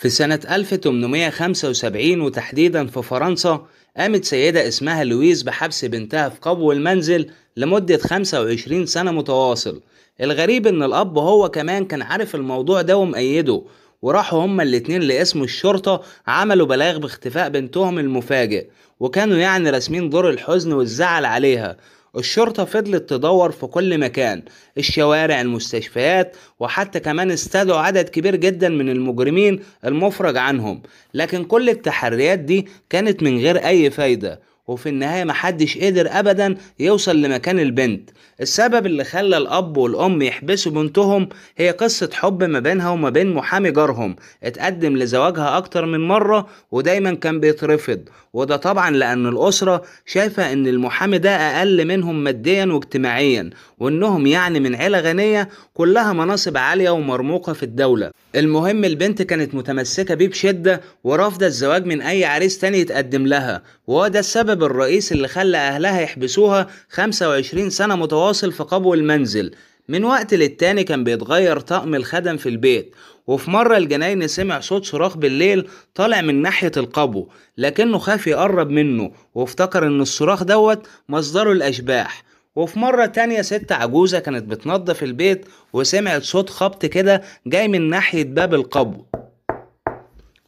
في سنة 1875 وتحديدا في فرنسا قامت سيدة اسمها لويز بحبس بنتها في قبو المنزل لمدة 25 سنة متواصل الغريب ان الاب هو كمان كان عارف الموضوع ده ومأيده وراحوا هما الاتنين لاسم الشرطة عملوا بلاغ باختفاء بنتهم المفاجئ وكانوا يعني راسمين دور الحزن والزعل عليها الشرطة فضلت تدور في كل مكان الشوارع المستشفيات وحتى كمان استدعوا عدد كبير جدا من المجرمين المفرج عنهم لكن كل التحريات دي كانت من غير أي فايدة وفي النهاية محدش قدر أبدا يوصل لمكان البنت السبب اللي خلى الأب والأم يحبسوا بنتهم هي قصة حب ما بينها وما بين محامي جارهم اتقدم لزواجها أكتر من مرة ودايما كان بيترفض وده طبعا لأن الأسرة شايفة إن المحامي ده أقل منهم ماديا واجتماعيا وإنهم يعني من عيلة غنية كلها مناصب عالية ومرموقة في الدولة المهم البنت كانت متمسكة بيه بشدة ورافضة الزواج من أي عريس تاني يتقدم لها وهو ده السبب السبب الرئيسي اللي خلى أهلها يحبسوها 25 سنة متواصل في قبو المنزل من وقت للتاني كان بيتغير طقم الخدم في البيت وفي مرة الجنايني سمع صوت صراخ بالليل طالع من ناحية القبو لكنه خاف يقرب منه وافتكر ان الصراخ دوت مصدره الأشباح وفي مرة تانية ست عجوزة كانت بتنظف البيت وسمعت صوت خبط كده جاي من ناحية باب القبو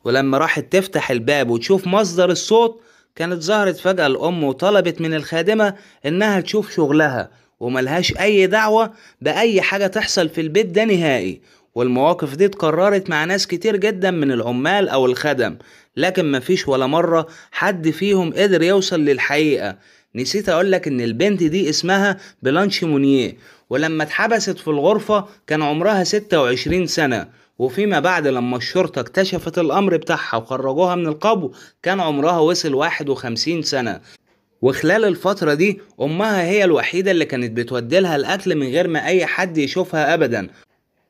ولما راحت تفتح الباب وتشوف مصدر الصوت كانت ظهرت فجأة الأم وطلبت من الخادمة إنها تشوف شغلها وملهاش أي دعوة بأي حاجة تحصل في البيت ده نهائي والمواقف دي اتكررت مع ناس كتير جدا من العمال أو الخدم لكن مفيش ولا مرة حد فيهم قدر يوصل للحقيقة نسيت اقول لك ان البنت دي اسمها بلانش مونيه ولما اتحبست في الغرفة كان عمرها 26 سنة وفيما بعد لما الشرطة اكتشفت الأمر بتاعها وخرجوها من القبو كان عمرها وصل 51 سنة وخلال الفترة دي أمها هي الوحيدة اللي كانت بتوديلها الأكل من غير ما أي حد يشوفها أبدا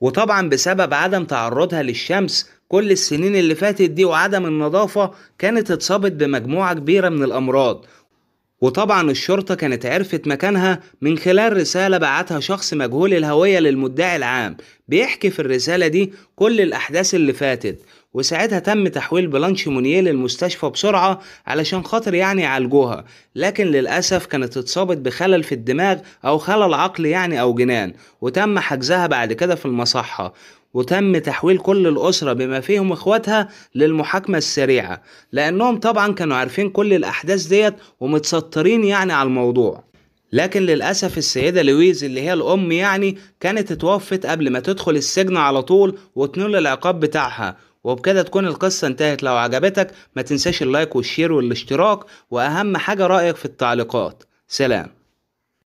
وطبعا بسبب عدم تعرضها للشمس كل السنين اللي فاتت دي وعدم النظافة كانت اتصابت بمجموعة كبيرة من الأمراض وطبعا الشرطة كانت عرفت مكانها من خلال رسالة بعتها شخص مجهول الهوية للمدعي العام بيحكي في الرسالة دي كل الأحداث اللي فاتت وساعتها تم تحويل بلانش مونيه للمستشفى بسرعة علشان خاطر يعني يعالجوها لكن للأسف كانت اتصابت بخلل في الدماغ أو خلل عقلي يعني أو جنان وتم حجزها بعد كده في المصحة وتم تحويل كل الأسرة بما فيهم إخواتها للمحاكمة السريعة لأنهم طبعا كانوا عارفين كل الأحداث ديت ومتسطرين يعني على الموضوع لكن للأسف السيدة لويز اللي هي الأم يعني كانت اتوفت قبل ما تدخل السجن على طول وتنول العقاب بتاعها وبكده تكون القصة انتهت لو عجبتك ما تنساش اللايك والشير والاشتراك وأهم حاجة رأيك في التعليقات سلام